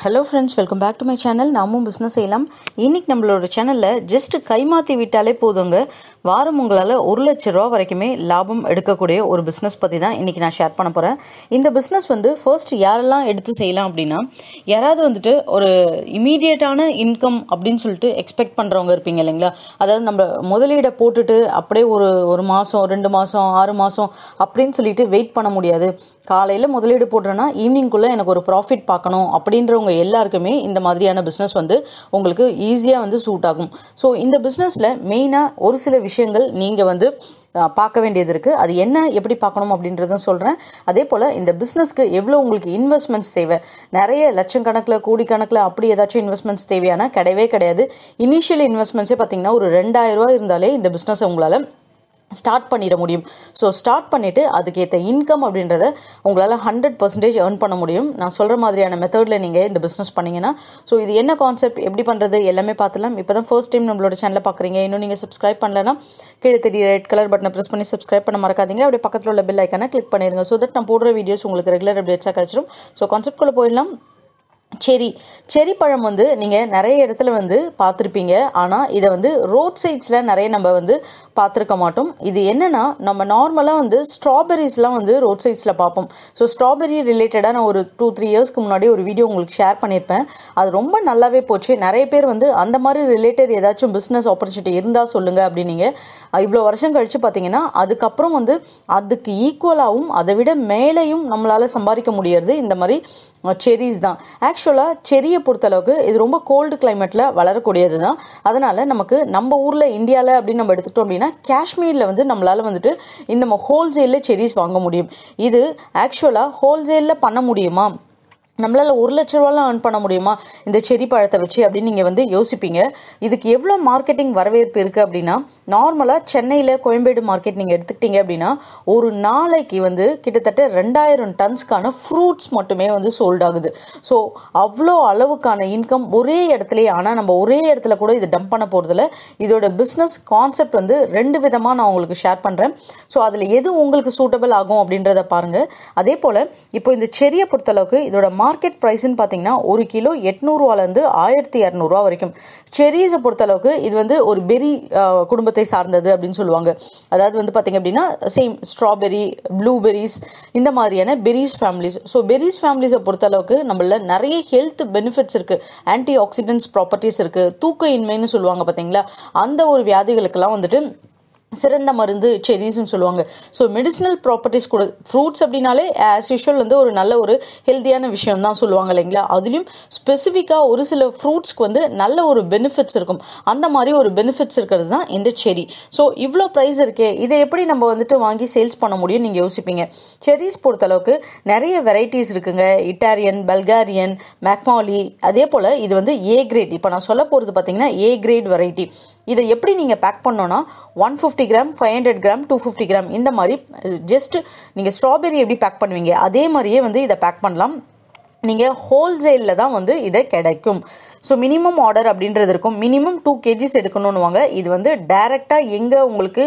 hello friends welcome back to my channel நாமும் business செய்யலாம் இன்றைக்கி நம்மளோட சேனலில் ஜஸ்ட் கைமாற்றி விட்டாலே போதுங்க வாரம் உங்களால் ஒரு லட்ச ரூபா வரைக்குமே லாபம் எடுக்கக்கூடிய ஒரு பிஸ்னஸ் பற்றி தான் இன்றைக்கி நான் ஷேர் பண்ண போகிறேன் இந்த பிஸ்னஸ் வந்து ஃபர்ஸ்ட் யாரெல்லாம் எடுத்து செய்யலாம் அப்படின்னா யாராவது வந்துட்டு ஒரு இமீடியட்டான இன்கம் அப்படின்னு சொல்லிட்டு எக்ஸ்பெக்ட் பண்ணுறவங்க இருப்பீங்க இல்லைங்களா அதாவது நம்ம முதலீடை போட்டுட்டு அப்படியே ஒரு ஒரு மாதம் ரெண்டு மாதம் ஆறு மாதம் அப்படின்னு சொல்லிட்டு வெயிட் பண்ண முடியாது காலையில் முதலீடு போடுறேன்னா ஈவினிங்குள்ளே எனக்கு ஒரு ப்ராஃபிட் பார்க்கணும் அப்படின்றவங்க இருக்கிறவங்க எல்லாருக்குமே இந்த மாதிரியான பிஸ்னஸ் வந்து உங்களுக்கு ஈஸியாக வந்து சூட் ஆகும் ஸோ இந்த பிஸ்னஸில் மெயினாக ஒரு சில விஷயங்கள் நீங்கள் வந்து பார்க்க வேண்டியது இருக்குது அது என்ன எப்படி பார்க்கணும் அப்படின்றதும் சொல்கிறேன் அதே போல் இந்த பிஸ்னஸ்க்கு எவ்வளோ உங்களுக்கு இன்வெஸ்ட்மெண்ட்ஸ் தேவை நிறைய லட்சம் கணக்கில் கோடி கணக்கில் அப்படி ஏதாச்சும் இன்வெஸ்ட்மெண்ட்ஸ் தேவையான கிடையவே கிடையாது இனிஷியல் இன்வெஸ்ட்மெண்ட்ஸே பார்த்தீங்கன்னா ஒரு ரெண்டாயிரம் ரூபா இருந்தாலே இந்த பிஸ்னஸை உங்களால் ஸ்டார்ட் பண்ணிட முடியும் ஸோ ஸ்டார்ட் பண்ணிவிட்டு அதுக்கேற்ற இன்கம் அப்படின்றத உங்களால் ஹண்ட்ரட் பர்சன்டேஜ் ஏர்ன் பண்ண முடியும் நான் சொல்கிற மாதிரியான மெத்தடில் நீங்கள் இந்த பிஸ்னஸ் பண்ணிங்கன்னா ஸோ இது என்ன கான்செப்ட் எப்படி பண்ணுறது எல்லாமே பார்த்துலாம் இப்போ தான் ஃபர்ஸ்ட் டைம் நம்மளோட சேனலை பார்க்குறீங்க இன்னும் நீங்கள் சப்ஸ்கிரைப் பண்ணலன்னா கீழே தெரிய ரெட் கலர் பட்டனை ப்ரெஸ் பண்ணி சப்ஸ்கிரைப் பண்ண மறக்காதீங்க அப்படியே பக்கத்தில் உள்ள பெல் ஐக்கானை கிளிக் பண்ணிடுங்க ஸோ தட் நான் போடுற வீடியோஸ் உங்களுக்கு ரெகுலர் அப்டேட்ஸாக கிடச்சிடும் ஸோ கான்செப்ட்குள்ளே போயிடலாம் செரி செரி பழம் வந்து நீங்கள் நிறைய இடத்துல வந்து பார்த்துருப்பீங்க ஆனால் இதை வந்து ரோட் சைட்ஸில் நிறைய நம்ம வந்து பார்த்துருக்க மாட்டோம் இது என்னென்னா நம்ம நார்மலாக வந்து ஸ்ட்ராபெரிஸ்லாம் வந்து ரோட் சைட்ஸில் பார்ப்போம் ஸோ ஸ்ட்ராபெரி ரிலேட்டடாக நான் ஒரு டூ த்ரீ இயர்ஸ்க்கு முன்னாடி ஒரு வீடியோ உங்களுக்கு ஷேர் பண்ணியிருப்பேன் அது ரொம்ப நல்லாவே போச்சு நிறைய பேர் வந்து அந்த மாதிரி ரிலேட்டட் ஏதாச்சும் பிஸ்னஸ் ஆப்பர்ச்சுனிட்டி இருந்தால் சொல்லுங்கள் நீங்கள் இவ்வளோ வருஷம் கழித்து பார்த்தீங்கன்னா அதுக்கப்புறம் வந்து அதுக்கு ஈக்குவலாகவும் அதை விட மேலேயும் நம்மளால் சம்பாதிக்க முடியறது இந்த மாதிரி செரிஸ் தான் ஆக்சுவலாக செரியை பொறுத்தளவுக்கு இது ரொம்ப கோல்டு கிளைமேட்டில் வளரக்கூடியது தான் அதனால் நமக்கு நம்ம ஊரில் இந்தியாவில் அப்படின்னு நம்ம எடுத்துக்கிட்டோம் அப்படின்னா காஷ்மீரில் வந்து நம்மளால் வந்துட்டு இந்த ஹோல்சேலில் செரிஸ் வாங்க முடியும் இது ஆக்சுவலாக ஹோல்சேலில் பண்ண முடியுமா நம்மளால் ஒரு லட்ச ரூபாலாம் ஏர்ன் பண்ண முடியுமா இந்த செரி பழத்தை வச்சு அப்படின்னு நீங்கள் வந்து யோசிப்பீங்க இதுக்கு எவ்வளோ மார்க்கெட்டிங் வரவேற்பு இருக்குது அப்படின்னா நார்மலாக சென்னையில் கோயம்பேடு மார்க்கெட் நீங்கள் எடுத்துக்கிட்டீங்க அப்படின்னா ஒரு நாளைக்கு வந்து கிட்டத்தட்ட ரெண்டாயிரம் டன்ஸ்க்கான ஃப்ரூட்ஸ் மட்டுமே வந்து சோல்ட் ஆகுது ஸோ அவ்வளோ அளவுக்கான இன்கம் ஒரே இடத்துலையே ஆனால் நம்ம ஒரே இடத்துல கூட இது டம்ப் பண்ண போகிறதுல இதோட பிஸ்னஸ் கான்செப்ட் வந்து ரெண்டு விதமாக நான் உங்களுக்கு ஷேர் பண்ணுறேன் ஸோ அதில் எது உங்களுக்கு சூட்டபிள் ஆகும் அப்படின்றத பாருங்கள் அதே போல் இப்போ இந்த செரியை பொறுத்தளவுக்கு இதோட மார்க்கெட் ப்ரைஸ்ன்னு பார்த்தீங்கன்னா ஒரு கிலோ எட்நூறுவாலேருந்து ஆயிரத்தி இரநூறுவா வரைக்கும் செரீஸை பொறுத்தளவுக்கு இது வந்து ஒரு பெரி குடும்பத்தை சார்ந்தது அப்படின்னு சொல்லுவாங்க அதாவது வந்து பார்த்திங்க அப்படின்னா சேம் ஸ்ட்ராபெரி ப்ளூபெரிஸ் இந்த மாதிரியான பெரிஸ் ஃபேமிலிஸ் ஸோ பெரிஸ் ஃபேமிலிஸை பொறுத்தளவுக்கு நம்மள நிறைய ஹெல்த் பெனிஃபிட்ஸ் இருக்குது ஆன்டி ஆக்சிடென்ட்ஸ் ப்ராப்பர்ட்டிஸ் இருக்குது தூக்க இன்மைன்னு சொல்லுவாங்க பார்த்தீங்களா அந்த ஒரு வியாதிகளுக்கெல்லாம் வந்துட்டு சிறந்த மருந்து செடிஸ்ன்னு சொல்லுவாங்க ஸோ மெடிசினல் ப்ராப்பர்ட்டிஸ் கூட ஃப்ரூட்ஸ் அப்படின்னாலே ஆஸ் யூஷுவல் வந்து ஒரு நல்ல ஒரு ஹெல்த்தியான விஷயம் தான் சொல்லுவாங்க இல்லைங்களா அதுலேயும் ஸ்பெசிஃபிக்காக ஒரு சில ஃப்ரூட்ஸ்க்கு வந்து நல்ல ஒரு பெனிஃபிட்ஸ் இருக்கும் அந்த மாதிரி ஒரு பெனிஃபிட்ஸ் இருக்கிறது தான் இந்த செடி ஸோ இவ்வளோ ப்ரைஸ் இருக்கே இதை எப்படி நம்ம வந்துட்டு வாங்கி சேல்ஸ் பண்ண முடியும் நீங்கள் யோசிப்பீங்க செரிஸ் பொறுத்தளவுக்கு நிறைய வெரைட்டிஸ் இருக்குங்க இட்டாலியன் பல்காரியன் மேக்மாலி அதே போல் இது வந்து ஏ கிரேட் இப்போ நான் சொல்ல போகிறது பார்த்தீங்கன்னா ஏ கிரேட் வெரைட்டி இதை எப்படி நீங்கள் பேக் பண்ணோன்னா one fifty gram five hundred gram two fifty gram இந்த மாதிரி ஜஸ்ட் நீங்கள் ஸ்ட்ராபெரி எப்படி பேக் பண்ணுவீங்க அதே மாதிரியே வந்து இதை பேக் பண்ணலாம் நீங்கள் ஹோல்சேலில் தான் வந்து இதை கிடைக்கும் ஸோ மினிமம் ஆர்டர் அப்படின்றது இருக்கும் மினிமம் டூ கேஜிஸ் எடுக்கணும்னுவாங்க இது வந்து டைரெக்டாக எங்கே உங்களுக்கு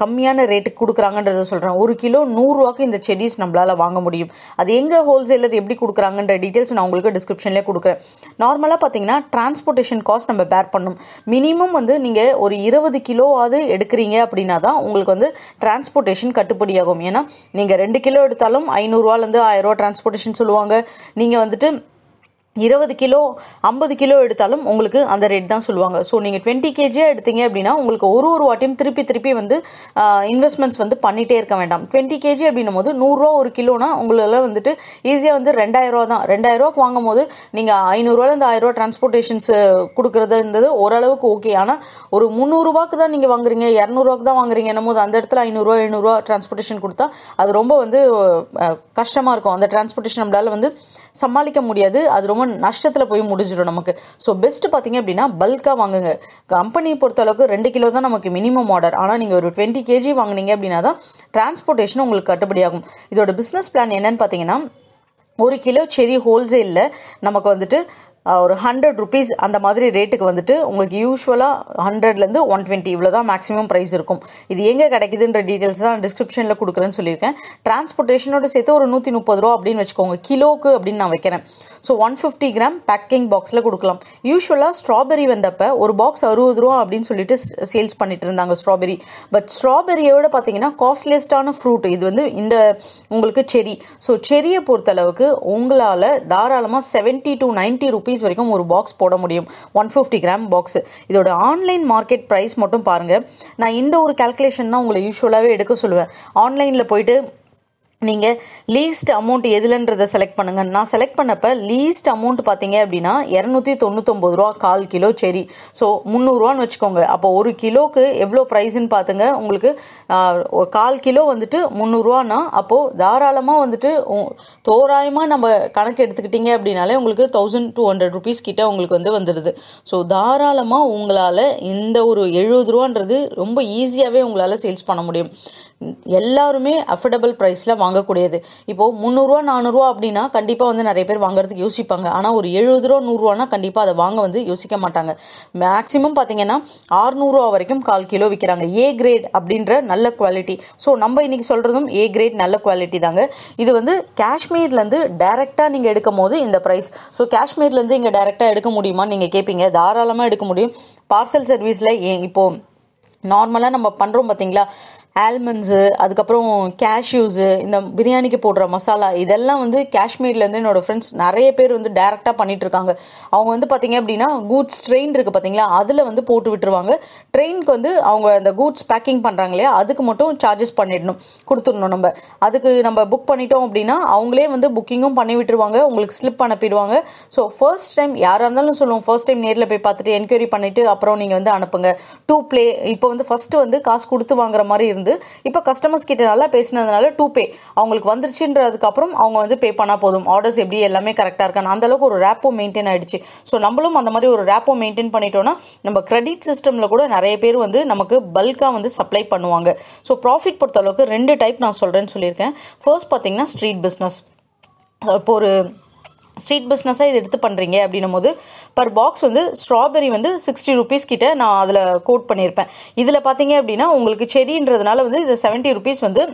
கம்மியான ரேட்டுக்கு கொடுக்குறாங்கன்றத சொல்கிறேன் ஒரு கிலோ நூறுரூவாக்கு இந்த செடிஸ் நம்மளால் வாங்க முடியும் அது எங்கே ஹோல்சேலர் எப்படி கொடுக்குறாங்கன்ற டீட்டெயில்ஸ் நான் உங்களுக்கு டிஸ்கிரிப்ஷன்லேயே கொடுக்குறேன் நார்மலாக பார்த்தீங்கன்னா டிரான்ஸ்போர்ட்டேஷன் காஸ்ட் நம்ம பேர் பண்ணணும் மினிமம் வந்து நீங்கள் ஒரு இருபது கிலோவாவது எடுக்கிறீங்க அப்படின்னா தான் உங்களுக்கு வந்து டிரான்ஸ்போர்ட்டேஷன் கட்டுப்படியாகும் ஏன்னா நீங்கள் ரெண்டு கிலோ எடுத்தாலும் ஐநூறுரூவாலேருந்து ரூபா டிரான்ஸ்போர்ட்டேஷன் சொல்லுவாங்க நீங்கள் வந்துட்டு இருபது கிலோ ஐம்பது கிலோ எடுத்தாலும் உங்களுக்கு அந்த ரேட் தான் சொல்லுவாங்க ஸோ நீங்கள் டுவெண்ட்டி கேஜியாக எடுத்தீங்க அப்படின்னா உங்களுக்கு ஒரு ஒரு வாட்டியும் திருப்பி திருப்பி வந்து இன்வெஸ்ட்மெண்ட்ஸ் வந்து பண்ணிகிட்டே இருக்க வேண்டாம் டுவெண்ட்டி கேஜி அப்படின்னும் போது நூறுரூவா ஒரு கிலோனா உங்களால் வந்துட்டு ஈஸியாக வந்து ரெண்டாயிரரூவா தான் ரெண்டாயிரரூவாக்கு வாங்கும் போது நீங்கள் ஐநூறுரூவாலேருந்து ஆயிரரூவா டிரான்ஸ்போர்ட்டேஷன்ஸ் கொடுக்குறது இருந்தது ஓரளவுக்கு ஓகே ஆனால் ஒரு முந்நூறுரூவாக்கு தான் நீங்கள் வாங்குறீங்க இரநூறுவாக்கு தான் வாங்குறீங்க என்னும் போது அந்த இடத்துல ஐநூறுரூவா எழுநூறுவா டிரான்ஸ்போர்ட்டேஷன் கொடுத்தா அது ரொம்ப வந்து கஷ்டமாக இருக்கும் அந்த டிரான்ஸ்போர்ட்டேஷன் நம்மளால் வந்து சமாளிக்க முடியாது அது ரொம்ப ஈவன் நஷ்டத்தில் போய் முடிஞ்சிடும் நமக்கு ஸோ பெஸ்ட்டு பார்த்தீங்க அப்படின்னா பல்காக வாங்குங்க கம்பெனியை பொறுத்தளவுக்கு ரெண்டு கிலோ தான் நமக்கு மினிமம் ஆர்டர் ஆனால் நீங்கள் ஒரு டுவெண்ட்டி கேஜி வாங்கினீங்க அப்படின்னா தான் டிரான்ஸ்போர்ட்டேஷன் உங்களுக்கு கட்டுப்படியாகும் இதோட பிஸ்னஸ் பிளான் என்னன்னு பார்த்தீங்கன்னா ஒரு கிலோ செரி ஹோல்சேலில் நமக்கு வந்துட்டு ஒரு ஹண்ட்ரட் ருபீஸ் அந்த மாதிரி ரேட்டுக்கு வந்துட்டு உங்களுக்கு யூஸ்வலாக ஹண்ட்ரட்லேருந்து ஒன் டுவெண்ட்டி இவ்வளோ தான் மேக்ஸிமம் ப்ரைஸ் இருக்கும் இது எங்கே கிடைக்குதுன்ற டீட்டெயில்ஸ் தான் டிஸ்கிரிப்ஷனில் கொடுக்குறேன்னு சொல்லியிருக்கேன் டிரான்ஸ்போர்ட்டேஷனோட சேர்த்து ஒரு நூற்றி முப்பது ரூபா அப்படின்னு வச்சுக்கோங்க கிலோக்கு அப்படின்னு நான் வைக்கிறேன் so one fifty gram packing பாக்ஸில் கொடுக்கலாம் யூஸ்வலாக ஸ்ட்ராபெரி வந்தப்போ ஒரு பாக்ஸ் அறுபது ரூபா அப்படின்னு சொல்லிட்டு சேல்ஸ் பண்ணிட்டு இருந்தாங்க ஸ்ட்ராபெரி பட் ஸ்ட்ராபெரியோட பார்த்தீங்கன்னா காஸ்ட்லியஸ்டான ஃப்ரூட் இது வந்து இந்த உங்களுக்கு செரி ஸோ செரியை பொறுத்தளவுக்கு உங்களால் தாராளமாக seventy to ninety rupees rupees வரைக்கும் ஒரு பாக்ஸ் போட முடியும் ஒன் ஃபிஃப்டி கிராம் பாக்ஸ் இதோட ஆன்லைன் மார்க்கெட் ப்ரைஸ் மட்டும் பாருங்கள் நான் இந்த ஒரு கேல்குலேஷன் தான் உங்களை யூஸ்வலாகவே எடுக்க சொல்லுவேன் ஆன்லைனில் போயிட்டு நீங்கள் லீஸ்ட் அமௌண்ட் எதுலன்றதை செலக்ட் பண்ணுங்கள் நான் செலக்ட் பண்ணப்போ லீஸ்ட் அமௌண்ட் பார்த்தீங்க அப்படின்னா இரநூத்தி தொண்ணூத்தொம்பது ரூபா கால் கிலோ செரி ஸோ முந்நூறுரூவான்னு வச்சுக்கோங்க அப்போ ஒரு கிலோக்கு எவ்வளோ ப்ரைஸ்ன்னு பார்த்துங்க உங்களுக்கு கால் கிலோ வந்துட்டு முந்நூறுரூவான்னா அப்போது தாராளமாக வந்துட்டு தோராயமாக நம்ம கணக்கு எடுத்துக்கிட்டிங்க அப்படின்னாலே உங்களுக்கு தௌசண்ட் டூ ஹண்ட்ரட் ருபீஸ் கிட்டே உங்களுக்கு வந்து வந்துடுது ஸோ தாராளமாக உங்களால் இந்த ஒரு எழுபது ரூபான்றது ரொம்ப ஈஸியாகவே உங்களால் சேல்ஸ் பண்ண முடியும் எல்லாருமே அஃபர்டபுள் ப்ரைஸில் வாங்கக்கூடியது இப்போது முந்நூறுரூவா நானூறுரூவா அப்படின்னா கண்டிப்பாக வந்து நிறைய பேர் வாங்குறதுக்கு யோசிப்பாங்க ஆனால் ஒரு எழுபது ரூபா நூறுரூவானா கண்டிப்பாக அதை வாங்க வந்து யோசிக்க மாட்டாங்க மேக்ஸிமம் பார்த்தீங்கன்னா ஆறுநூறுவா வரைக்கும் கால் கிலோ விற்கிறாங்க ஏ கிரேட் அப்படின்ற நல்ல குவாலிட்டி ஸோ நம்ம இன்றைக்கி சொல்கிறதும் ஏ கிரேட் நல்ல குவாலிட்டி தாங்க இது வந்து காஷ்மீர்லேருந்து டைரெக்டாக நீங்கள் எடுக்கும் போது இந்த ப்ரைஸ் ஸோ காஷ்மீர்லேருந்து இங்கே டைரெக்டாக எடுக்க முடியுமான்னு நீங்கள் கேட்பீங்க தாராளமாக எடுக்க முடியும் பார்சல் சர்வீஸில் ஏன் இப்போது நார்மலாக நம்ம பண்ணுறோம் பார்த்தீங்களா ஆல்மண்ட்ஸு அதுக்கப்புறம் கேஷ்யூஸு இந்த பிரியாணிக்கு போடுற மசாலா இதெல்லாம் வந்து காஷ்மீர்லேருந்து என்னோடய ஃப்ரெண்ட்ஸ் நிறைய பேர் வந்து டேரெக்டாக பண்ணிகிட்ருக்காங்க அவங்க வந்து பார்த்திங்க அப்படின்னா கூட்ஸ் ட்ரெயின் இருக்குது பார்த்தீங்களா அதில் வந்து போட்டு விட்டுருவாங்க ட்ரெயினுக்கு வந்து அவங்க அந்த கூட்ஸ் பேக்கிங் பண்ணுறாங்க இல்லையா அதுக்கு மட்டும் சார்ஜஸ் பண்ணிடணும் கொடுத்துடணும் நம்ம அதுக்கு நம்ம புக் பண்ணிட்டோம் அப்படின்னா அவங்களே வந்து புக்கிங்கும் பண்ணி விட்டுருவாங்க உங்களுக்கு ஸ்லிப் அனுப்பிடுவாங்க ஸோ ஃபர்ஸ்ட் டைம் யாராக இருந்தாலும் சொல்லுவோம் ஃபர்ஸ்ட் டைம் நேரில் போய் பார்த்துட்டு என்கொயரி பண்ணிவிட்டு அப்புறம் நீங்கள் வந்து அனுப்புங்க டூ பிளே இப்போ வந்து ஃபஸ்ட்டு வந்து காசு கொடுத்து வாங்குற மாதிரி இருந்து வந்து இப்போ கஸ்டமர்ஸ் கிட்ட நல்லா பேசினதுனால டூ பே அவங்களுக்கு வந்துருச்சுன்றதுக்கப்புறம் அவங்க வந்து பே பண்ணால் போதும் ஆர்டர்ஸ் எப்படி எல்லாமே கரெக்டாக இருக்கான்னு அந்தளவுக்கு ஒரு ரேப்போ மெயின்டைன் ஆகிடுச்சு ஸோ நம்மளும் அந்த மாதிரி ஒரு ரேப்போ மெயின்டைன் பண்ணிட்டோன்னா நம்ம கிரெடிட் சிஸ்டமில் கூட நிறைய பேர் வந்து நமக்கு பல்காக வந்து சப்ளை பண்ணுவாங்க ஸோ ப்ராஃபிட் பொறுத்த அளவுக்கு ரெண்டு டைப் நான் சொல்கிறேன்னு சொல்லியிருக்கேன் ஃபர்ஸ்ட் பார்த்தீங்கன்னா ஸ்ட்ரீட் பிஸ்னஸ் இப்போ ஒரு ஸ்ட்ரீட் பிஸ்னஸாக இது எடுத்து பண்ணுறீங்க அப்படின்னும் போது பர் பாக்ஸ் வந்து ஸ்ட்ராபெரி வந்து சிக்ஸ்டி ருபீஸ் கிட்ட நான் அதில் கோட் பண்ணியிருப்பேன் இதில் பார்த்தீங்க அப்படின்னா உங்களுக்கு செடின்றதுனால வந்து இது செவன்ட்டி ருபீஸ் வந்து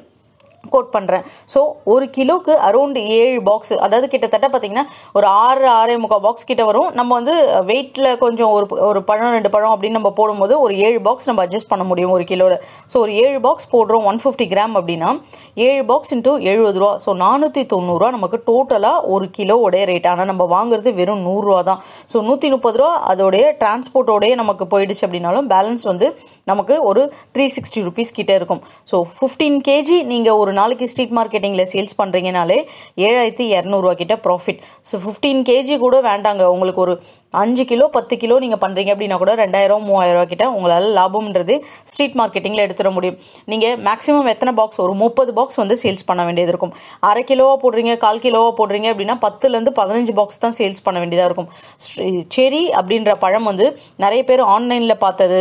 கோட் பண்ணுறேன் ஸோ ஒரு கிலோக்கு அரௌண்ட் ஏழு பாக்ஸ் அதாவது கிட்டத்தட்ட பார்த்தீங்கன்னா ஒரு ஆறு ஆறே முக்கால் பாக்ஸ் கிட்ட வரும் நம்ம வந்து வெயிட்டில் கொஞ்சம் ஒரு ஒரு பழம் ரெண்டு பழம் அப்படின்னு நம்ம போடும்போது ஒரு ஏழு பாக்ஸ் நம்ம அட்ஜஸ்ட் பண்ண முடியும் ஒரு கிலோவில் ஸோ ஒரு ஏழு பாக்ஸ் போடுறோம் ஒன் ஃபிஃப்டி கிராம் அப்படின்னா ஏழு பாக்ஸ் இன்ட்டு எழுபது ரூபா ஸோ நானூற்றி தொண்ணூறுரூவா நமக்கு டோட்டலாக ஒரு கிலோவோடைய ரேட் ஆனால் நம்ம வாங்குறது வெறும் நூறுரூவா தான் ஸோ நூற்றி முப்பது ரூபா அதோடைய டிரான்ஸ்போர்ட்டோடைய நமக்கு போயிடுச்சு அப்படின்னாலும் பேலன்ஸ் வந்து நமக்கு ஒரு த்ரீ சிக்ஸ்டி ருபீஸ் கிட்டே இருக்கும் ஸோ ஃபிஃப்டீன் கேஜி நீங்கள் ஒரு ஒரு நாளைக்கு ஸ்ட்ரீட் மார்க்கெட்டிங்கில் சேல்ஸ் பண்ணுறீங்கனாலே ஏழாயிரத்தி இரநூறுவா கிட்ட ப்ராஃபிட் ஸோ ஃபிஃப்டீன் கேஜி கூட வேண்டாங்க உங்களுக்கு ஒரு அஞ்சு கிலோ பத்து கிலோ நீங்கள் பண்ணுறீங்க அப்படின்னா கூட ரெண்டாயிரம் மூவாயிரரூவா கிட்ட உங்களால் லாபம்ன்றது ஸ்ட்ரீட் மார்க்கெட்டிங்கில் எடுத்துட முடியும் நீங்கள் மேக்ஸிமம் எத்தனை பாக்ஸ் ஒரு முப்பது பாக்ஸ் வந்து சேல்ஸ் பண்ண வேண்டியது இருக்கும் அரை கிலோவாக போடுறீங்க கால் கிலோவாக போடுறீங்க அப்படின்னா பத்துலேருந்து பதினஞ்சு பாக்ஸ் தான் சேல்ஸ் பண்ண வேண்டியதாக இருக்கும் செரி அப்படின்ற பழம் வந்து நிறைய பேர் ஆன்லைனில் பார்த்தது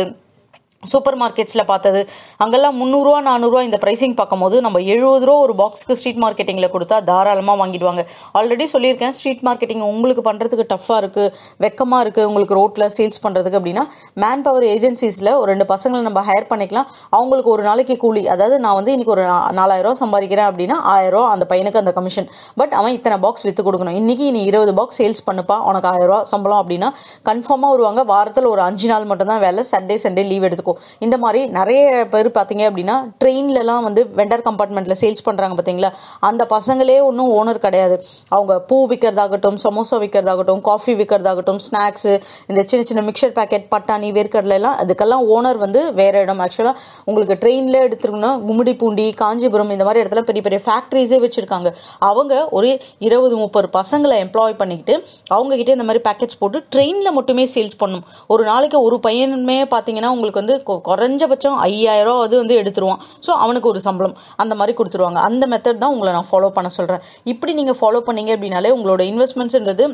சூப்பர் மார்க்கெட்ஸில் பார்த்தது அங்கெல்லாம் முந்நூறுரூவா நானூறுரூவா இந்த ப்ரைஸிங் பார்க்கும்போது நம்ம எழுபது ரூபா ஒரு பாக்ஸுக்கு ஸ்ட்ரீட் மார்க்கெட்டிங்கில் கொடுத்தா தாராளமாக வாங்கிடுவாங்க ஆல்ரெடி சொல்லியிருக்கேன் ஸ்ட்ரீட் மார்க்கெட்டிங் உங்களுக்கு பண்ணுறதுக்கு டஃப்பாக இருக்குது வெக்கமாக இருக்குது உங்களுக்கு ரோட்டில் சேல்ஸ் பண்ணுறதுக்கு அப்படின்னா மேன் பவர் ஏஜென்சிஸில் ஒரு ரெண்டு பசங்களை நம்ம ஹையர் பண்ணிக்கலாம் அவங்களுக்கு ஒரு நாளைக்கு கூலி அதாவது நான் வந்து இன்றைக்கி ஒரு நாலாயிரரூவா சம்பாதிக்கிறேன் அப்படின்னா ஆயிரம் அந்த பையனுக்கு அந்த கமிஷன் பட் அவன் இத்தனை பாக்ஸ் விற்று கொடுக்கணும் இன்றைக்கி நீ இருபது பாக்ஸ் சேல்ஸ் பண்ணுப்பா உனக்கு ஆயிரரூவா சம்பளம் அப்படின்னா கன்ஃபார்மாக வருவாங்க வாரத்தில் ஒரு அஞ்சு நாள் மட்டும்தான் வேலை சண்டே சண்டே லீவ் எடுத்துக்கோ இருக்கும் இந்த மாதிரி நிறைய பேர் பார்த்தீங்க அப்படின்னா ட்ரெயின்லலாம் வந்து வெண்டர் கம்பார்ட்மெண்ட்டில் சேல்ஸ் பண்ணுறாங்க பார்த்தீங்களா அந்த பசங்களே ஒன்றும் ஓனர் கிடையாது அவங்க பூ விற்கிறதாகட்டும் சமோசா விற்கிறதாகட்டும் காஃபி விற்கிறதாகட்டும் ஸ்நாக்ஸு இந்த சின்ன சின்ன மிக்சர் பேக்கெட் பட்டாணி வேர்க்கடலாம் அதுக்கெல்லாம் ஓனர் வந்து வேறு இடம் ஆக்சுவலாக உங்களுக்கு ட்ரெயினில் எடுத்துருக்கோம்னா கும்மிடி பூண்டி காஞ்சிபுரம் இந்த மாதிரி இடத்துல பெரிய பெரிய ஃபேக்ட்ரிஸே வச்சுருக்காங்க அவங்க ஒரு இருபது முப்பது பசங்களை எம்ப்ளாய் பண்ணிக்கிட்டு அவங்கக்கிட்ட இந்த மாதிரி பேக்கெட்ஸ் போட்டு ட்ரெயினில் மட்டுமே சேல்ஸ் பண்ணும் ஒரு நாளைக்கு ஒரு பையனுமே பார்த்தீங்கன்னா உங்களுக்கு வந்து குறைஞ்சபட்சம் ஐயாயிரம் அது வந்து எடுத்துருவான் ஸோ அவனுக்கு ஒரு சம்பளம் அந்த மாதிரி கொடுத்துருவாங்க அந்த மெத்தட் தான் உங்களை நான் ஃபாலோ பண்ண சொல்கிறேன் இப்படி நீங்கள் ஃபாலோ பண்ணீங்க அப்படின்னாலே உங்களோட இன்வெஸ்ட்மெண்ட்ஸ்ன்றது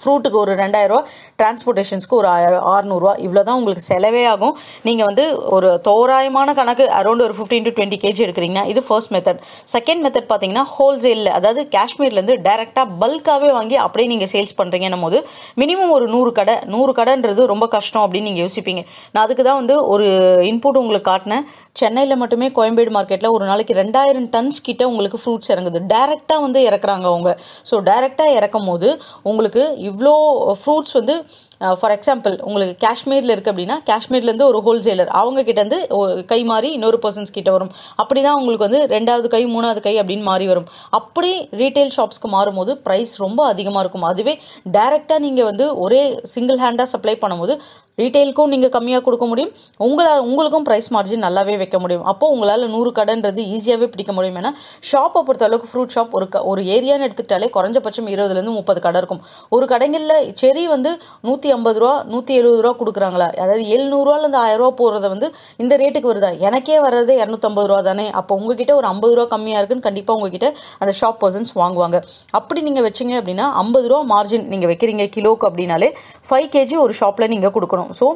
ஃப்ரூட்டுக்கு ஒரு ரெண்டாயிரரூவா டிரான்ஸ்போர்ட்டேஷன்ஸ்க்கு ஒரு ஆயிரம் ஆறுநூறுவா இவ்வளோ தான் உங்களுக்கு செலவே ஆகும் நீங்கள் வந்து ஒரு தோராயமான கணக்கு அரௌண்ட் ஒரு ஃபிஃப்டீன் டு டுவெண்ட்டி கேஜி எடுக்கிறீங்கன்னா இது ஃபர்ஸ்ட் மெத்தட் செகண்ட் மெத்தட் பார்த்தீங்கன்னா ஹோல்சேலில் அதாவது காஷ்மீர்லேருந்து டேரெக்டாக பல்காகவே வாங்கி அப்படியே நீங்கள் சேல்ஸ் பண்ணுறீங்கன்னும் போது மினிமம் ஒரு நூறு கடை நூறு கடைன்றது ரொம்ப கஷ்டம் அப்படின்னு நீங்கள் யோசிப்பீங்க நான் அதுக்கு தான் வந்து ஒரு இன்புட் உங்களுக்கு காட்டினேன் சென்னையில் மட்டுமே கோயம்பேடு மார்க்கெட்டில் ஒரு நாளைக்கு ரெண்டாயிரம் டன்ஸ் கிட்ட உங்களுக்கு ஃப்ரூட்ஸ் இறங்குது டேரெக்டாக வந்து இறக்குறாங்க அவங்க ஸோ டேரெக்டாக இறக்கும் போது உங்களுக்கு இவ்வளோ ஃப்ரூட்ஸ் வந்து ஃபார் எக்ஸாம்பிள் உங்களுக்கு காஷ்மீரில் இருக்குது அப்படின்னா காஷ்மீர்லேருந்து ஒரு ஹோல்சேலர் அவங்க கிட்டேருந்து கை மாறி இன்னொரு பர்சன்ஸ் கிட்ட வரும் அப்படி தான் உங்களுக்கு வந்து ரெண்டாவது கை மூணாவது கை அப்படின்னு மாறி வரும் அப்படி ரீட்டைல் ஷாப்ஸ்க்கு மாறும்போது ப்ரைஸ் ரொம்ப அதிகமாக இருக்கும் அதுவே டைரெக்டாக நீங்கள் வந்து ஒரே சிங்கிள் ஹேண்டாக சப்ளை பண்ணும்போது ரீட்டைலுக்கும் நீங்கள் கம்மியாக கொடுக்க முடியும் உங்களால் உங்களுக்கும் ப்ரைஸ் மார்ஜின் நல்லாவே வைக்க முடியும் அப்போது உங்களால் நூறு கடைன்றது ஈஸியாகவே பிடிக்க முடியும் ஏன்னா ஷாப்பை பொறுத்த அளவுக்கு ஃப்ரூட் ஷாப் ஒரு ஒரு ஏரியான்னு எடுத்துக்கிட்டாலே குறைஞ்சபட்சம் இருபதுலேருந்து முப்பது கடை இருக்கும் ஒரு கடைங்களில் செரி வந்து நூற்றி நூற்றி ஐம்பது ரூபா நூற்றி எழுபது ரூபா கொடுக்குறாங்களா அதாவது எழுநூறுவாலேருந்து ஆயிரரூவா போகிறத வந்து இந்த ரேட்டுக்கு வருதா எனக்கே வர்றது இரநூத்தம்பது ரூபா தானே அப்போ உங்ககிட்ட ஒரு ஐம்பது ரூபா கம்மியாக இருக்குன்னு கண்டிப்பாக உங்ககிட்ட அந்த ஷாப் பர்சன்ஸ் வாங்குவாங்க அப்படி நீங்கள் வச்சிங்க அப்படின்னா ஐம்பது ரூபா மார்ஜின் நீங்கள் வைக்கிறீங்க கிலோக்கு அப்படின்னாலே ஃபைவ் கேஜி ஒரு ஷாப்பில் நீங்கள் கொடுக்கணும் ஸோ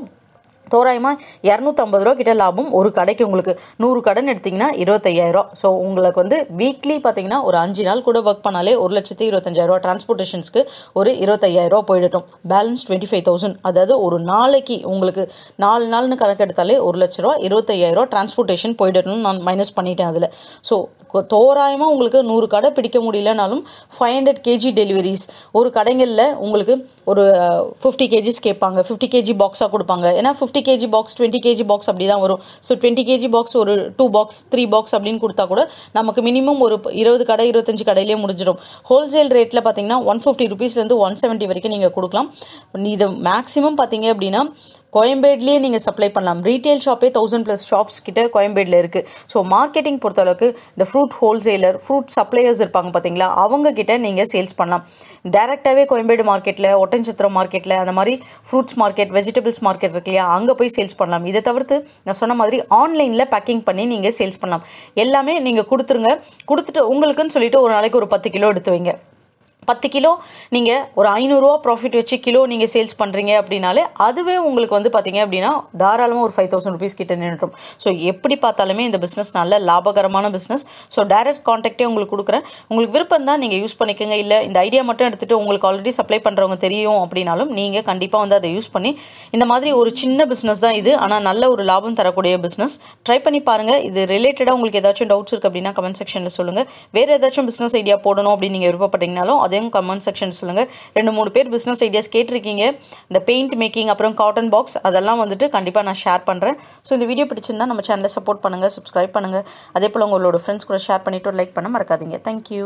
தோராயமாக இரநூத்தம்பது ரூபா கிட்ட லாபம் ஒரு கடைக்கு உங்களுக்கு நூறு கடன் எடுத்திங்கன்னா இருபத்தையாயிரம் ஸோ உங்களுக்கு வந்து வீக்லி பார்த்தீங்கன்னா ஒரு அஞ்சு நாள் கூட ஒர்க் பண்ணாலே ஒரு லட்சத்தி இருபத்தஞ்சாயிரரூவா டிரான்ஸ்போர்ட்டேஷன்ஸ்க்கு ஒரு இருபத்தையாயிரரூவா போயிடட்டும் பேலன்ஸ் டுவெண்ட்டி ஃபைவ் தௌசண்ட் அதாவது ஒரு நாளைக்கு உங்களுக்கு நாலு நாள்னு எடுத்தாலே ஒரு லட்ச ரூபா இருபத்தையாயிரரூவா டிரான்ஸ்போர்ட்டேஷன் போயிடணும்னு நான் மைனஸ் பண்ணிட்டேன் அதில் ஸோ தோராயமாக உங்களுக்கு நூறு கடை பிடிக்க முடியலனாலும் ஃபைவ் ஹண்ட்ரட் கேஜி டெலிவரிஸ் ஒரு கடைங்களில் உங்களுக்கு ஒரு ஃபிஃப்டி கேஜிஸ் கேட்பாங்க ஃபிஃப்டி கேஜி பாக்ஸாக கொடுப்பாங்க ஏன்னா fifty fifty KG box twenty KG box அப்படி தான் வரும் ஸோ டுவெண்ட்டி கேஜி பாக்ஸ் ஒரு டூ பாக்ஸ் த்ரீ பாக்ஸ் அப்படின்னு கொடுத்தா கூட நமக்கு மினிமம் ஒரு இருபது கடை இருபத்தஞ்சு கடையிலேயே முடிஞ்சிடும் ஹோல்சேல் ரேட்டில் பார்த்தீங்கன்னா ஒன் ஃபிஃப்டி ருபீஸ்லேருந்து ஒன் செவன்ட்டி வரைக்கும் நீங்கள் கொடுக்கலாம் இது மேக்ஸிமம் பார்த்தீங்க அப்படின்னா கோயம்பேட்லேயே நீங்கள் சப்ளை பண்ணலாம் ரீட்டைல் ஷாப்பே தௌசண்ட் ப்ளஸ் ஷாப்ஸ் கிட்ட கோயம்பேடில் இருக்குது ஸோ மார்க்கெட்டிங் பொறுத்தளவுக்கு இந்த ஃப்ரூட் ஹோல்சேலர் ஃப்ரூட் சப்ளையர்ஸ் இருப்பாங்க பார்த்தீங்களா அவங்க கிட்ட நீங்கள் சேல்ஸ் பண்ணலாம் டேரெக்டாகவே கோயம்பேடு மார்க்கெட்டில் ஒட்டஞ்சத்திரம் மார்க்கெட்டில் அந்த மாதிரி ஃப்ரூட்ஸ் மார்க்கெட் வெஜிடபிள்ஸ் மார்க்கெட் இருக்கு இல்லையா அங்கே போய் சேல்ஸ் பண்ணலாம் இதை தவிர்த்து நான் சொன்ன மாதிரி ஆன்லைனில் பேக்கிங் பண்ணி நீங்கள் சேல்ஸ் பண்ணலாம் எல்லாமே நீங்கள் கொடுத்துருங்க கொடுத்துட்டு உங்களுக்குன்னு சொல்லிட்டு ஒரு நாளைக்கு ஒரு பத்து கிலோ எடுத்து வைங்க பத்து கிலோ நீங்கள் ஒரு ஐநூறுரூவா ப்ராஃபிட் வச்சு கிலோ நீங்கள் சேல்ஸ் பண்ணுறீங்க அப்படின்னாலே அதுவே உங்களுக்கு வந்து பார்த்தீங்க அப்படின்னா தாராளமாக ஒரு ஃபைவ் தௌசண்ட் ருபீஸ் கிட்ட நின்றுடும் ஸோ எப்படி பார்த்தாலுமே இந்த பிஸ்னஸ் நல்ல லாபகரமான பிஸ்னஸ் ஸோ டைரக்ட் காண்டாக்டே உங்களுக்கு கொடுக்குறேன் உங்களுக்கு விருப்பம் தான் நீங்கள் யூஸ் பண்ணிக்கோங்க இல்லை இந்த ஐடியா மட்டும் எடுத்துகிட்டு உங்களுக்கு ஆல்ரெடி சப்ளை பண்ணுறவங்க தெரியும் அப்படின்னாலும் நீங்கள் கண்டிப்பாக வந்து அதை யூஸ் பண்ணி இந்த மாதிரி ஒரு சின்ன பிஸ்னஸ் தான் இது ஆனால் நல்ல ஒரு லாபம் தரக்கூடிய பிஸ்னஸ் ட்ரை பண்ணி பாருங்கள் இது ரிலேட்டடாக உங்களுக்கு ஏதாச்சும் டவுட்ஸ் இருக்குது அப்படின்னா கமெண்ட் செக்ஷனில் சொல்லுங்கள் வேறு ஏதாச்சும் பிஸ்னஸ் ஐடியா போடணும் அப்படின்னு நீங்கள் விருப்பப்பட்டீங்கனாலும் அதே அதையும் கமெண்ட் செக்ஷன் சொல்லுங்கள் ரெண்டு மூணு பேர் பிஸ்னஸ் ஐடியாஸ் கேட்டிருக்கீங்க இந்த பெயிண்ட் மேக்கிங் அப்புறம் காட்டன் பாக்ஸ் அதெல்லாம் வந்துட்டு கண்டிப்பாக நான் ஷேர் பண்ணுறேன் ஸோ இந்த வீடியோ பிடிச்சிருந்தா நம்ம சேனலை சப்போர்ட் பண்ணுங்கள் சப்ஸ்கிரைப் பண்ணுங்கள் அதே போல் உங்களோட ஃப்ரெண்ட்ஸ் கூட ஷேர் பண்ணிவிட்டு லைக் பண்ண மறக்காதீங்க தேங்க்யூ